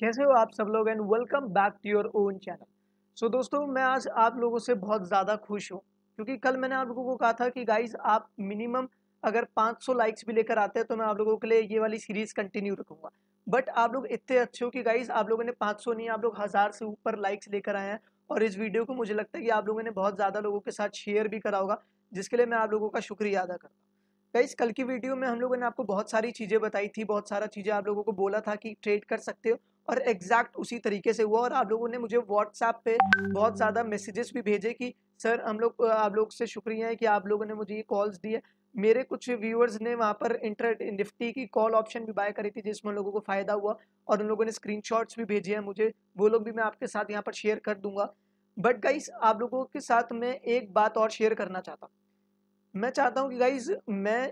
कैसे हो आप सब लोग and welcome back to your own channel so दोस्तों मैं आज आप लोगों से बहुत ज़्यादा खुश हूँ क्योंकि कल मैंने आप लोगों को कहा था कि गाइज आप मिनिमम अगर 500 लाइक्स भी लेकर आते हैं तो मैं आप लोगों के लिए ये वाली सीरीज़ कंटिन्यू रखूँगा बट आप लोग इतने अच्छे हो कि गाइज आप लोगों ने पाँच नहीं आप लोग हज़ार से ऊपर लाइक्स लेकर आए हैं और इस वीडियो को मुझे लगता है कि आप लोगों ने बहुत ज़्यादा लोगों के साथ शेयर भी करा होगा जिसके लिए मैं आप लोगों का शुक्रिया अदा करता हूँ गाइज कल की वीडियो में हम लोगों ने आपको बहुत सारी चीज़ें बताई थी बहुत सारा चीज़ें आप लोगों को बोला था कि ट्रेड कर सकते हो और एग्जैक्ट उसी तरीके से हुआ और आप लोगों ने मुझे व्हाट्सएप पे बहुत ज़्यादा मैसेजेस भी भेजे कि सर हम लोग आप लोग से शुक्रिया है कि आप लोगों ने मुझे ये कॉल्स दिए मेरे कुछ व्यूअर्स ने वहाँ पर इंटर निफ्टी की कॉल ऑप्शन भी बाय करी थी जिसमें लोगों को फ़ायदा हुआ और उन लोगों ने स्क्रीन भी भेजे हैं मुझे वो लोग भी मैं आपके साथ यहाँ पर शेयर कर दूंगा बट गाइस आप लोगों के साथ मैं एक बात और शेयर करना चाहता हूँ मैं चाहता हूँ कि गाइज मैं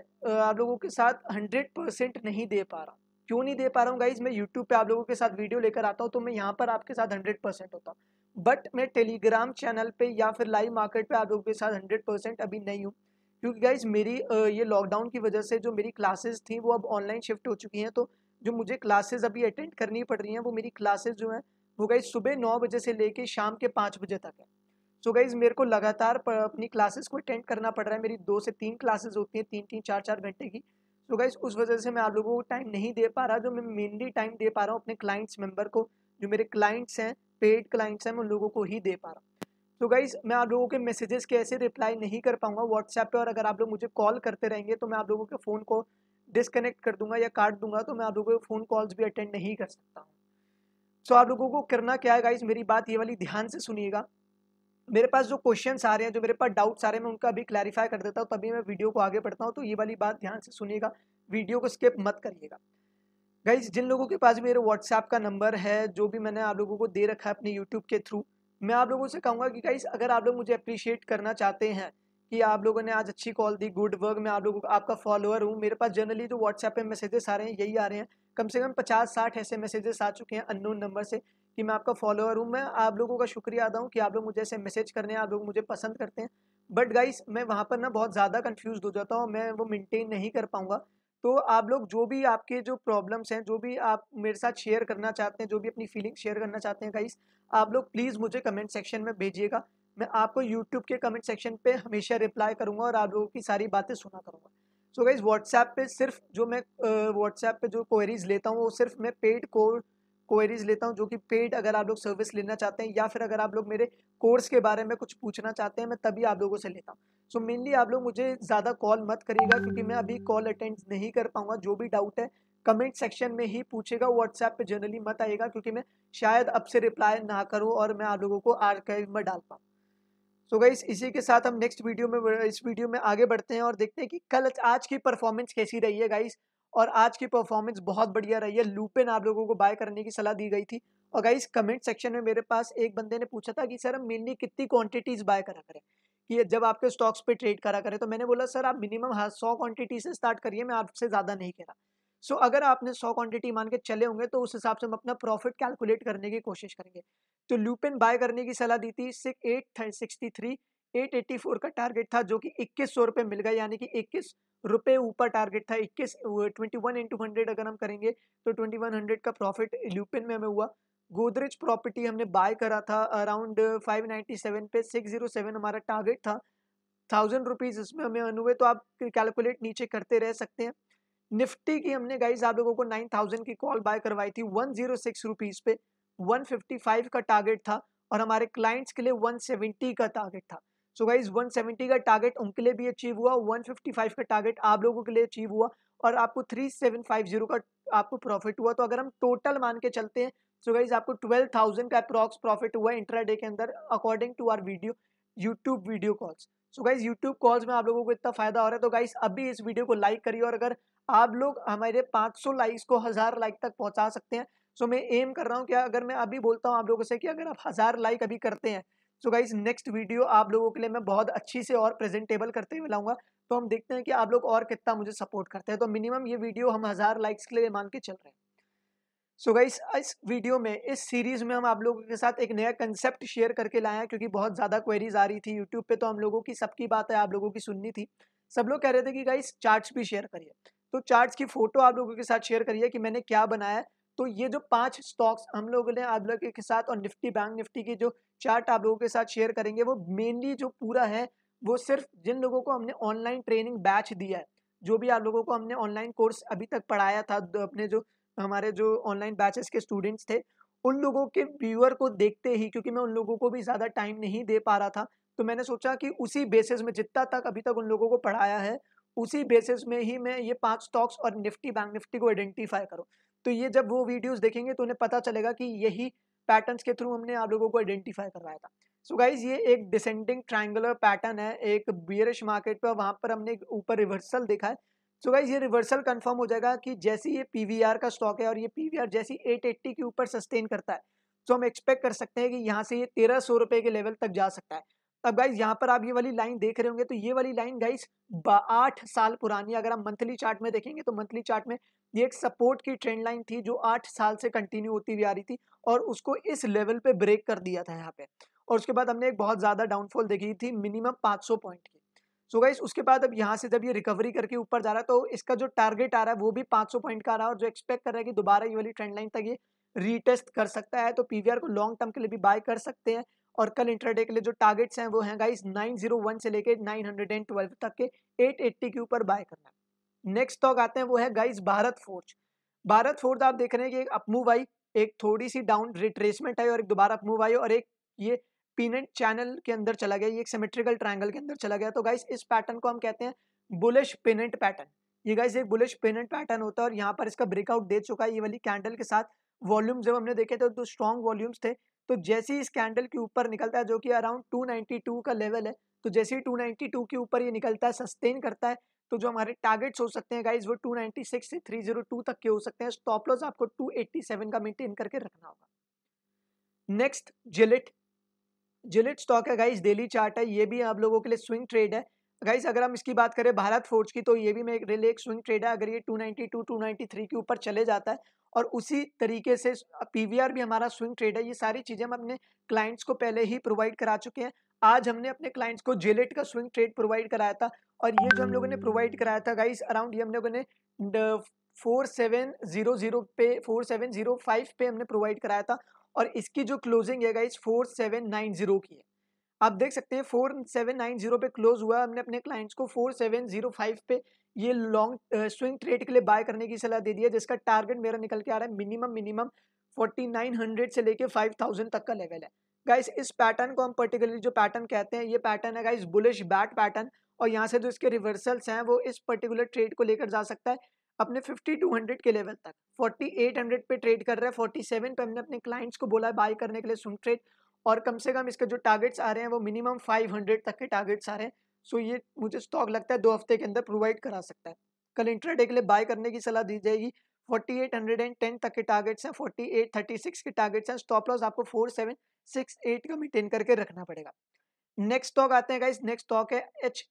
आप लोगों के साथ हंड्रेड परसेंट नहीं दे पा रहा क्यों नहीं दे पा रहा हूँ गाइज मैं यूट्यूब पे आप लोगों के साथ वीडियो लेकर आता हूँ तो मैं यहाँ पर आपके साथ हंड्रेड परसेंट होता हूँ बट मैं टेलीग्राम चैनल पे या फिर लाइव मार्केट पे आप लोगों के साथ हंड्रेड परसेंट अभी नहीं हूँ क्योंकि गाइज मेरी ये लॉकडाउन की वजह से जो मेरी क्लासेज थी वो अब ऑनलाइन शिफ्ट हो चुकी हैं तो जो मुझे क्लासेज अभी अटेंड करनी पड़ रही हैं वो मेरी क्लासेज जो हैं वो गाइज सुबह नौ बजे से लेके शाम के पाँच बजे तक है सो गाइज मेरे को लगातार अपनी क्लासेस को अटेंड करना पड़ रहा है मेरी दो से तीन क्लासेज होती हैं तीन तीन चार चार घंटे की सो so गाइज उस वजह से मैं आप लोगों को टाइम नहीं दे पा रहा जो मैं मेनली टाइम दे पा रहा हूँ अपने क्लाइंट्स मेंबर को जो मेरे क्लाइंट्स हैं पेड क्लाइंट्स हैं मैं उन लोगों को ही दे पा रहा हूँ तो गाइज मैं आप लोगों के मैसेजेस के ऐसे रिप्लाई नहीं कर पाऊंगा व्हाट्सएप पर और अगर आप लोग मुझे कॉल करते रहेंगे तो मैं आप लोगों के फ़ोन को डिसकनेक्ट कर दूंगा या काट दूंगा तो मैं आप लोगों के फ़ोन कॉल्स भी अटेंड नहीं कर सकता हूँ सो आप लोगों को करना क्या है गाइज मेरी बात ये वाली ध्यान से सुनिएगा मेरे पास जो क्वेश्चन आ रहे हैं जो मेरे पास डाउट्स आ रहे हैं मैं उनका अभी क्लैरिफाई कर देता हूँ तभी मैं वीडियो को आगे बढ़ता हूँ तो ये वाली बात ध्यान से सुनिएगा वीडियो को स्किप मत करिएगा गाइज जिन लोगों के पास मेरे व्हाट्सएप का नंबर है जो भी मैंने आप लोगों को दे रखा है अपने यूट्यूब के थ्रू मैं आप लोगों से कहूँगा कि गाइज अगर आप लोग मुझे अप्रिशिएट करना चाहते हैं कि आप लोगों ने आज अच्छी कॉल दी गुड वर्क मैं आप लोगों का आपका फॉलोअर हूँ मेरे पास जनरली जो व्हाट्सएप पे मैसेजेस आ रहे हैं यही आ रहे हैं कम से कम पचास साठ ऐसे मैसेजेस आ चुके हैं अननोन नंबर से कि मैं आपका फॉलोअर हूँ मैं आप लोगों का शुक्रिया अदा हूँ कि आप लोग मुझे ऐसे मैसेज करने आप लोग मुझे पसंद करते हैं बट गाइस मैं वहाँ पर ना बहुत ज़्यादा कन्फ्यूज हो जाता हूँ मैं वो मेनटेन नहीं कर पाऊँगा तो आप लोग जो भी आपके जो प्रॉब्लम्स हैं जो भी आप मेरे साथ शेयर करना चाहते हैं जो भी अपनी फीलिंग शेयर करना चाहते हैं गाइस आप लोग प्लीज़ मुझे कमेंट सेक्शन में भेजिएगा मैं आपको यूट्यूब के कमेंट सेक्शन पे हमेशा रिप्लाई करूँगा और आप लोगों की सारी बातें सुना करूँगा सो गाइज व्हाट्सएप पे सिर्फ जो मैं व्हाट्सएप पे जो क्वेरीज लेता हूँ वो सिर्फ मैं पेड कोर्स क्वेरीज लेता हूँ जो कि पेड अगर आप लोग सर्विस लेना चाहते हैं या फिर अगर आप लोग मेरे कोर्स के बारे में कुछ पूछना चाहते हैं मैं तभी आप लोगों से लेता हूँ सो मेनली आप लोग मुझे ज़्यादा कॉल मत करिएगा क्योंकि मैं अभी कॉल अटेंड नहीं कर पाऊंगा जो भी डाउट है कमेंट सेक्शन में ही पूछेगा व्हाट्सएप पे जनरली मत आएगा क्योंकि मैं शायद अब से रिप्लाई ना करूँ और मैं आप लोगों को आर में डाल पाऊँ सो गई इसी के साथ हम नेक्स्ट वीडियो में इस वीडियो में आगे बढ़ते हैं और देखते हैं कि कल आज की परफॉर्मेंस कैसी रही है गाइस और आज की परफॉर्मेंस बहुत बढ़िया रही है लूपेन आप लोगों को बाय करने की सलाह दी गई थी और गाइस कमेंट सेक्शन में मेरे पास एक बंदे ने पूछा था कि सर हम मेनली कितनी क्वांटिटीज बाय करा करें कि जब आपके स्टॉक्स पे ट्रेड करा करें तो मैंने बोला सर आप मिनिमम हाँ सौ क्वांटिटी से स्टार्ट करिए मैं आपसे ज़्यादा नहीं कह रहा सो so, अगर आपने सौ क्वांटिटी मान के चले होंगे तो उस हिसाब से हम अपना प्रॉफिट कैलकुलेट करने की कोशिश करेंगे तो लूपेन बाय करने की सलाह दी थी सिक्स एट सिक्सटी थ्री 884 का टारगेट था जो कि इक्कीस सौ रुपये मिल गया यानी कि इक्कीस रुपये ऊपर टारगेट था इक्कीस ट्वेंटी वन इंटू हंड्रेड अगर हम करेंगे तो ट्वेंटी वन हंड्रेड का प्रॉफिट ल्यूपिन में हमें हुआ गोदरेज प्रॉपर्टी हमने बाय करा था अराउंड फाइव नाइन्टी सेवन पे सिक्स जीरो सेवन हमारा टारगेट था थाउजेंड रुपीज़ इसमें हमें अर्न हुए तो आप कैलकुलेट नीचे करते रह सकते हैं निफ्टी की हमने गाइज आप लोगों को नाइन थाउजेंड की कॉल बाय करवाई थी वन जीरो सिक्स रुपीज़ पे वन फिफ्टी फाइव का टारगेट था और हमारे क्लाइंट्स के लिए वन सेवेंटी का टारगेट था सो गाइज 170 का टारगेट उनके लिए भी अचीव हुआ 155 का टारगेट आप लोगों के लिए अचीव हुआ और आपको 3750 का आपको प्रॉफिट हुआ तो अगर हम टोटल मान के चलते हैं सो गाइज आपको 12,000 का अप्रॉक्स प्रॉफिट हुआ इंट्राडे के अंदर according to our video YouTube video calls so guys YouTube calls में आप लोगों को इतना फायदा हो रहा है तो गाइज अभी इस वीडियो को लाइक करिए और अगर आप लोग हमारे 500 लाइक्स को हज़ार लाइक तक पहुंचा सकते हैं सो so मैं एम कर रहा हूँ कि अगर मैं अभी बोलता हूँ आप लोगों से कि अगर आप हज़ार लाइक अभी करते हैं सो गाइज नेक्स्ट वीडियो आप लोगों के लिए मैं बहुत अच्छी से और प्रेजेंटेबल करते हुए लाऊंगा तो हम देखते हैं कि आप लोग और कितना मुझे सपोर्ट करते हैं तो मिनिमम ये वीडियो हम हज़ार लाइक्स के लिए मान के चल रहे हैं सो so गाइस इस वीडियो में इस सीरीज़ में हम आप लोगों के साथ एक नया कंसेप्ट शेयर करके लाए हैं क्योंकि बहुत ज़्यादा क्वेरीज आ रही थी यूट्यूब पे तो हम लोगों की सबकी बात है आप लोगों की सुननी थी सब लोग कह रहे थे कि गाइस चार्ट्स भी शेयर करिए तो चार्ट्स की फ़ोटो आप लोगों के साथ शेयर करिए कि मैंने क्या बनाया तो ये जो पांच स्टॉक्स हम लोगों ने आप लोगों के साथ और निफ्टी बैंक निफ्टी की जो चार्ट आप लोगों के साथ शेयर करेंगे वो मेनली जो पूरा है वो सिर्फ जिन लोगों को हमने ऑनलाइन ट्रेनिंग बैच दिया है जो भी आप लोगों को हमने ऑनलाइन कोर्स अभी तक पढ़ाया था अपने जो हमारे जो ऑनलाइन बैचेस के स्टूडेंट्स थे उन लोगों के व्यूअर को देखते ही क्योंकि मैं उन लोगों को भी ज़्यादा टाइम नहीं दे पा रहा था तो मैंने सोचा कि उसी बेसिस में जितना तक अभी तक उन लोगों को पढ़ाया है उसी बेसिस में ही मैं ये पांच स्टॉक्स और निफ्टी बैंक निफ्टी को आइडेंटिफाई करूँ तो ये जब वो वीडियोस देखेंगे तो उन्हें पता चलेगा कि यही पैटर्न्स के थ्रू हमने आप लोगों को आइडेंटिफाई करवाया था सो so गाइज ये एक डिसेंडिंग ट्राइंगुलर पैटर्न है एक बियरिश मार्केट पर वहाँ पर हमने ऊपर रिवर्सल देखा है सो so गाइज ये रिवर्सल कन्फर्म हो जाएगा कि जैसी ये पी का स्टॉक है और ये पी जैसी एट के ऊपर सस्टेन करता है तो so हम एक्सपेक्ट कर सकते हैं कि यहाँ से ये तेरह सौ के लेवल तक जा सकता है अब गाइज यहाँ पर आप ये वाली लाइन देख रहे होंगे तो ये वाली लाइन गाइज आठ साल पुरानी अगर आप मंथली चार्ट में देखेंगे तो मंथली चार्ट में ये एक सपोर्ट की ट्रेंड लाइन थी जो आठ साल से कंटिन्यू होती हुई आ रही थी और उसको इस लेवल पे ब्रेक कर दिया था यहाँ पे और उसके बाद हमने एक बहुत ज़्यादा डाउनफॉल देखी थी मिनिमम 500 पॉइंट की सो so गाइस उसके बाद अब यहाँ से जब ये रिकवरी करके ऊपर जा रहा है तो इसका जो टारगेट आ रहा है वो भी 500 पॉइंट का आ रहा है और जो एक्सपेक्ट कर रहा है कि दोबारा ये वाली ट्रेंड लाइन तक ये रीटेस्ट कर सकता है तो पीवीआर को लॉन्ग टर्म के लिए भी बाय कर सकते हैं और कल इंटरडे के लिए जो टारगेट्स हैं वो हैं गाइस 901 से लेके 912 तक के 880 के ऊपर बाय करना है नेक्स्ट स्टॉक आते हैं वो है guys Bharat forge Bharat forge आप देख रहे हैं कि एक अपमूव आई एक थोड़ी सी डाउन रिट्रेसमेंट आई और एक दोबारा अपमूव आई और एक ये पीनेट चैनल के अंदर चला गया ये एक सिमेट्रिकल ट्राइंगल के अंदर चला गया तो गाइस इस पैटर्न को हम कहते हैं बुलिश पिनेट पैटर्न ये गाइस एक बुलिश पिनेट पैटर्न होता है और यहाँ पर इसका ब्रेकआउट दे चुका है ये वाली कैंडल के साथ वॉल्यूम जब हमने देखे थे तो स्ट्रॉन्ग वॉल्यूम्स थे तो जैसे ही इस कैंडल के ऊपर निकलता है जो कि अराउंड 292 का लेवल है तो जैसे ही 292 के ऊपर ये निकलता है सस्टेन करता है तो जो हमारे टारगेट्स हो सकते हैं गाइज वो 296 से 302 तक के हो सकते हैं स्टॉप लॉस आपको 287 का मेंटेन करके रखना होगा नेक्स्ट जिलेट जिलेट स्टॉक है गाइज डेली चार्ट है ये भी आप लोगों के लिए स्विंग ट्रेड है गाइज अगर हम इसकी बात करें भारत फोर्ज की तो ये भी मेरे लिए एक स्विंग ट्रेड है अगर ये 292 293 के ऊपर चले जाता है और उसी तरीके से पीवीआर भी हमारा स्विंग ट्रेड है ये सारी चीज़ें हम अपने क्लाइंट्स को पहले ही प्रोवाइड करा चुके हैं आज हमने अपने क्लाइंट्स को जेलेट का स्विंग ट्रेड प्रोवाइड कराया था और ये जो हम लोगों ने प्रोवाइड कराया था गाइस अराउंड ये हम लोगों ने फोर सेवन जीरो जीरो पे फोर सेवन जीरो फाइव पे हमने प्रोवाइड कराया था और इसकी जो क्लोजिंग है guys four seven nine zero की है आप देख सकते हैं फोर सेवन नाइन जीरो पे क्लोज हुआ हमने अपने क्लाइंट्स को फोर सेवन जीरो फाइव पे ये लॉन्ग स्विंग ट्रेड के लिए बाय करने की सलाह दे दी है जिसका टारगेट मेरा निकल के आ रहा है मिनिमम मिनिमम 4900 से लेके 5000 तक का लेवल है गाइस इस पैटर्न को हम पर्टिकुलरली जो पैटर्न कहते हैं ये पैटर्न है गाइस बुलिश बैट पैटर्न और यहाँ से जो इसके रिवर्सल्स हैं वो इस पर्टिकुलर ट्रेड को लेकर जा सकता है अपने 5200 के लेवल तक 4800 पे ट्रेड कर रहे हैं 47 पे हमने अपने क्लाइंट्स को बोला है बाय करने के लिए सुन ट्रेड और कम से कम इसके जो टारगेट्स आ रहे हैं वो मिनिमम 500 तक के टारगेट्स आ रहे हैं सो ये मुझे स्टॉक लगता है दो हफ्ते के अंदर प्रोवाइड करा सकता है कल इंट्राडे के लिए बाय करने की सलाह दी जाएगी 4810 तक के टारगेट्स हैं 4836 के टारगेट्स हैं स्टॉप लॉस आपको 4768 का मेंटेन करके रखना पड़ेगा नेक्स्ट स्टॉक आते हैं गाइस नेक्स्ट स्टॉक है H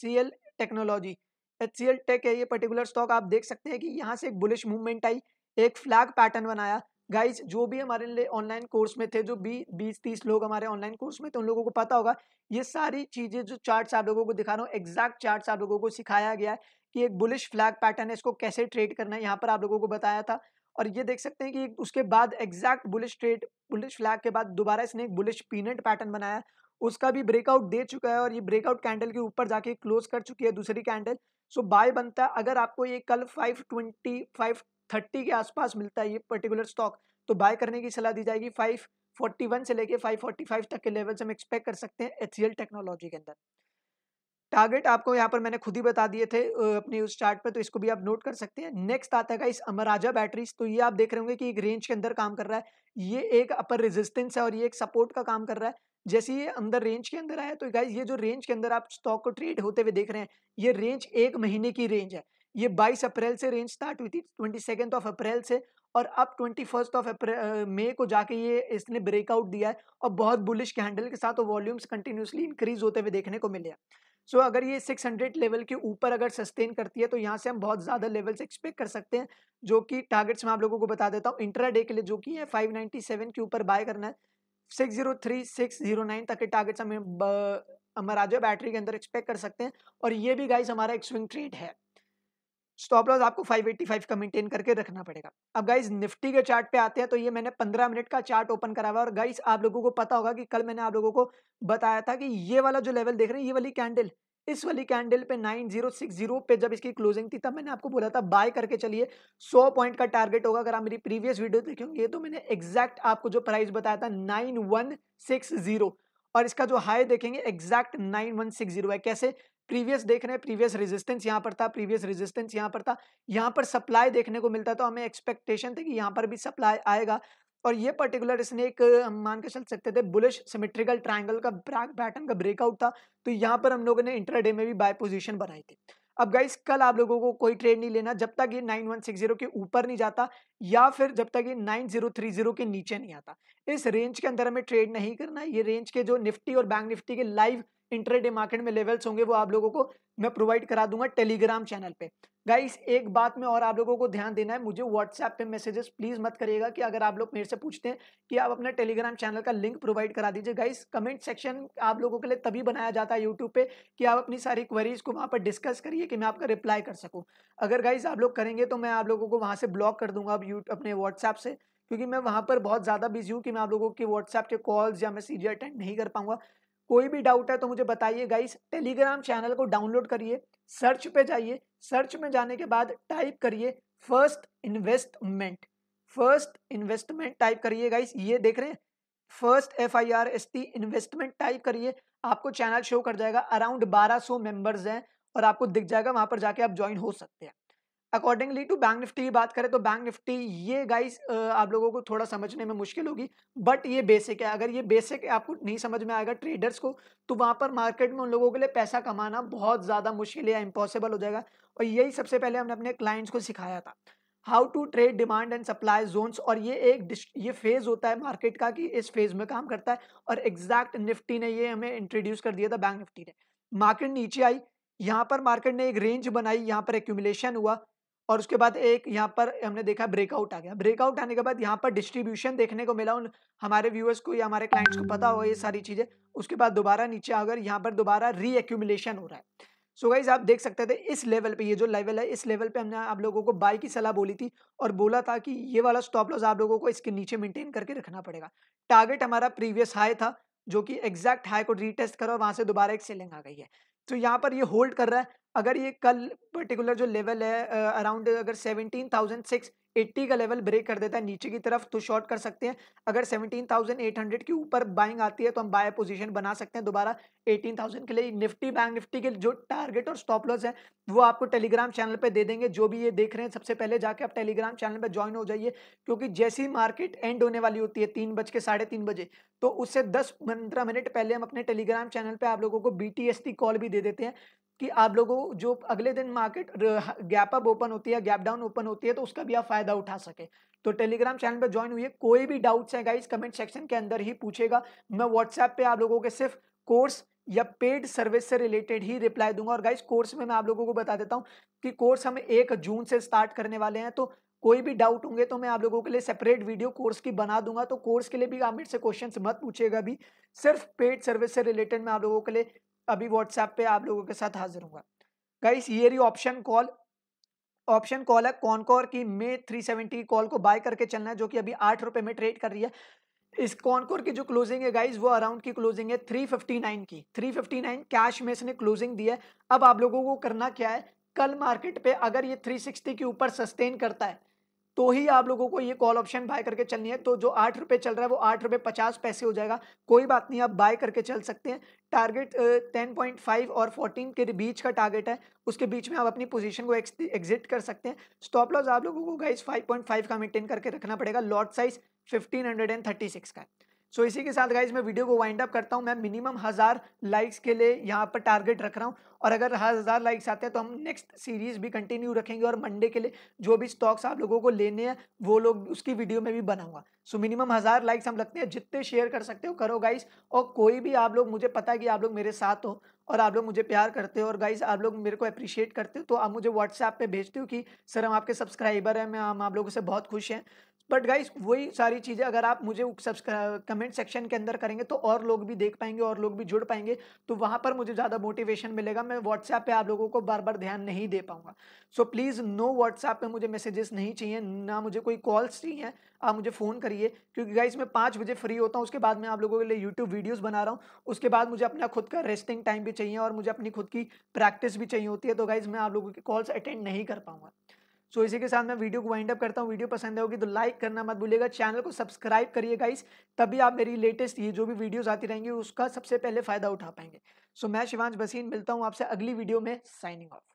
C L technology H C L tech है ये पर्टिकुलर स्टॉक आप देख सकते हैं कि यहाँ से एक बुलिश मूवमेंट आई एक फ्लैग पैटर्न बनाया गाइज जो भी हमारे लिए ऑनलाइन कोर्स में थे जो बी बीस तीस लोग हमारे ऑनलाइन कोर्स में थे उन लोगों को पता होगा ये सारी चीज़ें जो चार्ट्स आप लोगों को दिखा रहा हूँ एग्जैक्ट चार्ट्स आप लोगों को सिखाया गया है कि एक बुलिश फ्लैग पैटर्न है इसको कैसे ट्रेड करना है यहाँ पर आप लोगों को बताया था और ये देख सकते हैं कि उसके बाद exact bullish trade bullish flag के बाद दोबारा इसने एक बुलिश पीनट पैटर्न बनाया उसका भी ब्रेकआउट दे चुका है और ये ब्रेकआउट कैंडल के ऊपर जाके क्लोज कर चुकी है दूसरी कैंडल सो बाय बनता है अगर आपको ये कल फाइव ट्वेंटी फाइव थर्टी के आसपास मिलता है ये पर्टिकुलर स्टॉक तो बाय करने की सलाह दी जाएगी फाइव फोर्टी वन से लेके फाइव फोर्टी फाइव तक के लेवल हम एक्सपेक्ट कर सकते हैं एच टेक्नोलॉजी के अंदर टारगेट आपको यहाँ पर मैंने खुद ही बता दिए थे अपने उस चार्ट पे तो इसको भी आप नोट कर सकते हैं नेक्स्ट आता है इस अमराजा बैटरीज तो ये आप देख रहे होंगे कि एक रेंज के अंदर काम कर रहा है ये एक अपर रेजिस्टेंस है और ये एक सपोर्ट का काम कर रहा है जैसे ये अंदर रेंज के अंदर आया तो गाइज ये जो रेंज के अंदर आप स्टॉक को ट्रेड होते हुए देख रहे हैं ये रेंज एक महीने की रेंज है ये 22 अप्रैल से रेंज स्टार्ट हुई थी ट्वेंटी सेकेंड ऑफ अप्रैल से और अब ट्वेंटी फर्स्ट ऑफ मे को जाके ये इसने ब्रेकआउट दिया है और बहुत बुलिश कैंडल के, के साथ वॉल्यूम्स कंटिन्यूसली इंक्रीज होते हुए देखने को मिले हैं सो so, अगर ये 600 लेवल के ऊपर अगर सस्टेन करती है तो यहाँ से हम बहुत ज़्यादा लेवल्स एक्सपेक्ट कर सकते हैं जो कि टारगेट्स मैं आप लोगों को बता देता हूँ इंट्रा डे के लिए जो कि है 597 के ऊपर बाय करना है 603 609 तक के टारगेट्स हमें जो बैटरी के अंदर एक्सपेक्ट कर सकते हैं और ये भी गाइस हमारा एक स्विंग ट्रेड है स्टॉप लॉस आपको 585 का मेंटेन करके रखना पड़ेगा अब गाइज निफ्टी के चार्ट पे आते हैं तो ये मैंने 15 मिनट का चार्ट ओपन करा हुआ और गाइज आप लोगों को पता होगा कि कल मैंने आप लोगों को बताया था कि ये वाला जो लेवल देख रहे हैं ये वाली कैंडल इस वाली कैंडल पे 9060 पे जब इसकी क्लोजिंग थी तब मैंने आपको बोला था बाय करके चलिए 100 पॉइंट का टारगेट होगा अगर आप मेरी प्रीवियस वीडियो देखेंगे तो मैंने एग्जैक्ट आपको जो प्राइस बताया था 9160 और इसका जो हाई देखेंगे एग्जैक्ट 9160 है कैसे प्रीवियस देख रहे हैं प्रीवियस रेजिस्टेंस यहाँ पर था प्रीवियस रेजिस्टेंस यहाँ पर था यहाँ पर सप्लाई देखने को मिलता तो हमें एक्सपेक्टेशन थे कि यहाँ पर भी सप्लाई आएगा और ये पर्टिकुलर इसने एक हम मान के चल सकते थे बुलिश सिमेट्रिकल ट्रायंगल का ब्रैक पैटर्न का ब्रेकआउट था तो यहाँ पर हम लोगों ने इंटरडे में भी बाय पोजीशन बनाई थी अब गाइस कल आप लोगों को कोई ट्रेड नहीं लेना जब तक ये 9160 के ऊपर नहीं जाता या फिर जब तक ये 9030 के नीचे नहीं आता इस रेंज के अंदर हमें ट्रेड नहीं करना ये रेंज के जो निफ्टी और बैंक निफ्टी के लाइव इंटरडे मार्केट में लेवल्स होंगे वो आप लोगों को मैं प्रोवाइड करा दूंगा टेलीग्राम चैनल पे गाइस एक बात में और आप लोगों को ध्यान देना है मुझे व्हाट्सएप पे मैसेजेस प्लीज मत करिएगा कि अगर आप लोग मेरे से पूछते हैं कि आप अपना टेलीग्राम चैनल का लिंक प्रोवाइड करा दीजिए गाइस कमेंट सेक्शन आप लोगों के लिए तभी बनाया जाता है यूट्यूब पे कि आप अपनी सारी क्वेरीज को वहाँ पर डिस्कस करिए कि मैं आपका रिप्लाई कर सकूँ अगर गाइज आप लोग करेंगे तो मैं आप लोगों को वहाँ से ब्लॉक कर दूंगा अब अपने व्हाट्सएप से क्योंकि मैं वहाँ पर बहुत ज़्यादा बिजी हूँ कि मैं आप लोगों के व्हाट्सएप के कॉल्स या मैसेज अटेंड नहीं कर पाऊँगा कोई भी डाउट है तो मुझे बताइए गाइस टेलीग्राम चैनल को डाउनलोड करिए सर्च पे जाइए सर्च में जाने के बाद टाइप करिए first investment first investment type करिए गाइस ये देख रहे हैं first F I R S T investment type करिए आपको चैनल शो कर जाएगा अराउंड 1200 मेंबर्स हैं और आपको दिख जाएगा वहां पर जाके आप ज्वाइन हो सकते हैं अकॉर्डिंगली टू बैंक निफ्टी की बात करें तो बैंक निफ्टी ये गाइस आप लोगों को थोड़ा समझने में मुश्किल होगी बट ये बेसिक है अगर ये बेसिक आपको नहीं समझ में आएगा ट्रेडर्स को तो वहाँ पर मार्केट में उन लोगों के लिए पैसा कमाना बहुत ज़्यादा मुश्किल या इम्पॉसिबल हो जाएगा और यही सबसे पहले हमने अपने क्लाइंट्स को सिखाया था how to trade demand and supply zones और ये एक ये फेज़ होता है मार्केट का कि इस फेज़ में काम करता है और एग्जैक्ट निफ्टी ने ये हमें इंट्रोड्यूस कर दिया था बैंक निफ्टी ने मार्केट नीचे आई यहाँ पर मार्केट ने एक रेंज बनाई यहाँ पर एक्यूमुलेशन हुआ और उसके बाद एक यहाँ पर हमने देखा ब्रेकआउट आ गया ब्रेकआउट आने के बाद यहाँ पर डिस्ट्रीब्यूशन देखने को मिला उन हमारे व्यूअर्स को या हमारे क्लाइंट्स को पता होगा ये सारी चीज़ें उसके बाद दोबारा नीचे आकर यहाँ पर दोबारा री एक्यूमुलेशन हो रहा है सो so गाइज आप देख सकते थे इस लेवल पे ये जो लेवल है इस लेवल पे हमने आप लोगों को बाई की सलाह बोली थी और बोला था कि ये वाला स्टॉप लॉस आप लोगों को इसके नीचे मेंटेन करके रखना पड़ेगा टारगेट हमारा प्रीवियस हाई था जो कि एग्जैक्ट हाई को रीटेस्ट करो वहां से दोबारा एक सेलिंग आ गई है तो यहाँ पर ये होल्ड कर रहा है अगर ये कल पर्टिकुलर जो लेवल है अराउंड अगर सेवनटीन थाउजेंड सिक्स 80 का लेवल ब्रेक कर देता है नीचे की तरफ तो शॉर्ट कर सकते हैं अगर 17,800 के ऊपर बाइंग आती है तो हम बाय पोजीशन बना सकते हैं दोबारा 18,000 के लिए निफ्टी बैंक निफ्टी के जो टारगेट और स्टॉप लॉस है वो आपको टेलीग्राम चैनल पे दे देंगे जो भी ये देख रहे हैं सबसे पहले जाके आप टेलीग्राम चैनल पर ज्वाइन हो जाइए क्योंकि जैसी मार्केट एंड होने वाली होती है तीन बज के साढ़े तीन बजे तो उससे दस पंद्रह मिनट पहले हम अपने टेलीग्राम चैनल पर आप लोगों को बी कॉल भी दे देते हैं कि आप लोगों जो अगले दिन मार्केट गैप अप ओपन होती है गैप डाउन ओपन होती है तो उसका भी आप फायदा उठा सके तो टेलीग्राम चैनल पर ज्वाइन हुई कोई भी डाउट्स है गाइज कमेंट सेक्शन के अंदर ही पूछेगा मैं व्हाट्सएप पे आप लोगों के सिर्फ कोर्स या पेड सर्विस से रिलेटेड ही रिप्लाई दूंगा और गाइज कोर्स में मैं आप लोगों को बता देता हूँ कि कोर्स हम एक जून से स्टार्ट करने वाले हैं तो कोई भी डाउट होंगे तो मैं आप लोगों के लिए सेपरेट वीडियो कोर्स की बना दूंगा तो कोर्स के लिए भी आप मेरे से क्वेश्चंस मत पूछेगा भी सिर्फ पेड सर्विस से रिलेटेड मैं आप लोगों के लिए अभी व्हाट्सएप पे आप लोगों के साथ हाजिर हूँ गाइस ये रही ऑप्शन कॉल ऑप्शन कॉल है कॉनकॉर की मे 370 कॉल को बाय करके चलना है जो कि अभी आठ रुपये में ट्रेड कर रही है इस कॉनकोर की जो क्लोजिंग है गाइज वो अराउंड की क्लोजिंग है 359 की 359 कैश में इसने क्लोजिंग दी है अब आप लोगों को करना क्या है कल मार्केट पे अगर ये 360 के ऊपर सस्टेन करता है तो ही आप लोगों को ये कॉल ऑप्शन बाय करके चलनी है तो जो आठ रुपये चल रहा है वो आठ रुपये पचास पैसे हो जाएगा कोई बात नहीं आप बाय करके चल सकते हैं टारगेट टेन पॉइंट फाइव और फोर्टीन के बीच का टारगेट है उसके बीच में आप अपनी पोजीशन को एग्जिट कर सकते हैं स्टॉप लॉस आप लोगों को गाइज फाइव पॉइंट फाइव का मेंटेन करके रखना पड़ेगा lot size fifteen hundred and thirty six का सो इसी के साथ गाइज मैं वीडियो को वाइंड अप करता हूँ मैं मिनिमम हज़ार लाइक्स के लिए यहाँ पर टारगेट रख रहा हूँ और अगर हज़ार लाइक्स आते हैं तो हम नेक्स्ट सीरीज़ भी कंटिन्यू रखेंगे और मंडे के लिए जो भी स्टॉक्स आप लोगों को लेने हैं वो लोग उसकी वीडियो में भी बनाऊंगा सो मिनिमम हज़ार लाइक्स हम लगते हैं जितने शेयर कर सकते हो करो गाइज और कोई भी आप लोग मुझे पता है कि आप लोग मेरे साथ हो और आप लोग मुझे प्यार करते हो और गाइज आप लोग मेरे को अप्रिशिएट करते हो तो आप मुझे व्हाट्सएप पे भेजते हो कि सर हम आपके सब्सक्राइबर हैं मैं हम आप लोगों से बहुत खुश हैं बट गाइज वही सारी चीज़ें अगर आप मुझे कमेंट सेक्शन के अंदर करेंगे तो और लोग भी देख पाएंगे और लोग भी जुड़ पाएंगे तो वहाँ पर मुझे ज़्यादा मोटिवेशन मिलेगा मैं व्हाट्सएप पे आप लोगों को बार बार ध्यान नहीं दे पाऊंगा सो प्लीज़ नो व्हाट्सएप पे मुझे मैसेजेस नहीं चाहिए ना मुझे कोई कॉल्स चाहिए आप मुझे फ़ोन करिए क्योंकि गाइज मैं पाँच बजे फ्री होता हूँ उसके बाद मैं आप लोगों के लिए यूट्यूब वीडियोज़ बना रहा हूँ उसके बाद मुझे अपना खुद का रेस्टिंग टाइम भी चाहिए और मुझे अपनी खुद की प्रैक्टिस भी चाहिए होती है तो गाइज़ मैं आप लोगों की कॉल्स अटेंड नहीं कर पाऊँगा सो इसी के साथ मैं वीडियो को वाइंड अप करता हूँ वीडियो पसंद आएगी तो लाइक करना मत भूलिएगा चैनल को सब्सक्राइब करिएगा इस तभी आप मेरी लेटेस्ट ये जो भी वीडियोज आती रहेंगी उसका सबसे पहले फ़ायदा उठा पाएंगे सो so, मैं शिवांश बसीन मिलता हूँ आपसे अगली वीडियो में साइनिंग ऑफ